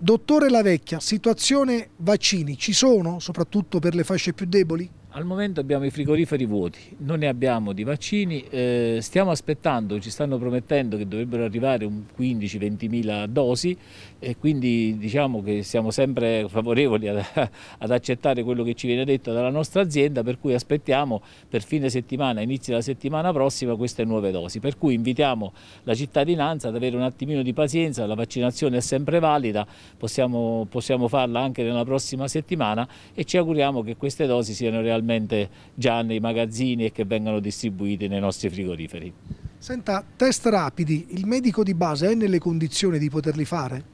Dottore Lavecchia, situazione vaccini ci sono, soprattutto per le fasce più deboli? Al momento abbiamo i frigoriferi vuoti, non ne abbiamo di vaccini, eh, stiamo aspettando, ci stanno promettendo che dovrebbero arrivare 15-20 mila dosi e quindi diciamo che siamo sempre favorevoli ad, ad, accettare quello che ci viene detto dalla nostra azienda per cui aspettiamo per fine settimana, inizio della settimana prossima queste nuove dosi, per cui invitiamo la cittadinanza ad avere un attimino di pazienza, la vaccinazione è sempre valida, possiamo, possiamo farla anche nella prossima settimana e ci auguriamo che queste dosi siano realmente normalmente già nei magazzini e che vengono distribuiti nei nostri frigoriferi. Senta, test rapidi, il medico di base è nelle condizioni di poterli fare?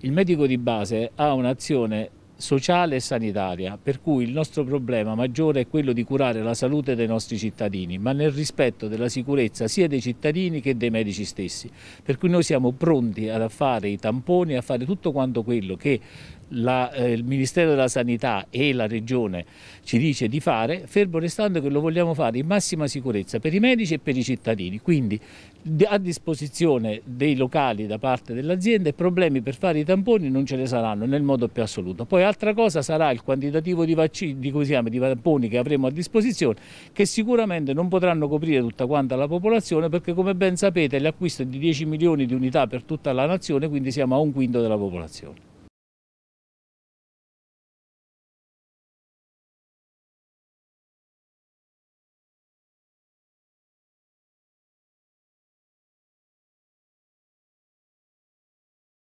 Il medico di base ha un'azione sociale e sanitaria, per cui il nostro problema maggiore è quello di curare la salute dei nostri cittadini, ma nel rispetto della sicurezza sia dei cittadini che dei medici stessi. Per cui noi siamo pronti a fare i tamponi, a fare tutto quanto quello che la, eh, il Ministero della Sanità e la Regione ci dice di fare, fermo restando che lo vogliamo fare in massima sicurezza per i medici e per i cittadini, quindi a disposizione dei locali da parte dell'azienda e problemi per fare i tamponi non ce ne saranno nel modo più assoluto. Poi altra cosa sarà il quantitativo di, vaccini, di, siamo, di tamponi che avremo a disposizione che sicuramente non potranno coprire tutta quanta la popolazione perché come ben sapete l'acquisto è di 10 milioni di unità per tutta la nazione, quindi siamo a un quinto della popolazione.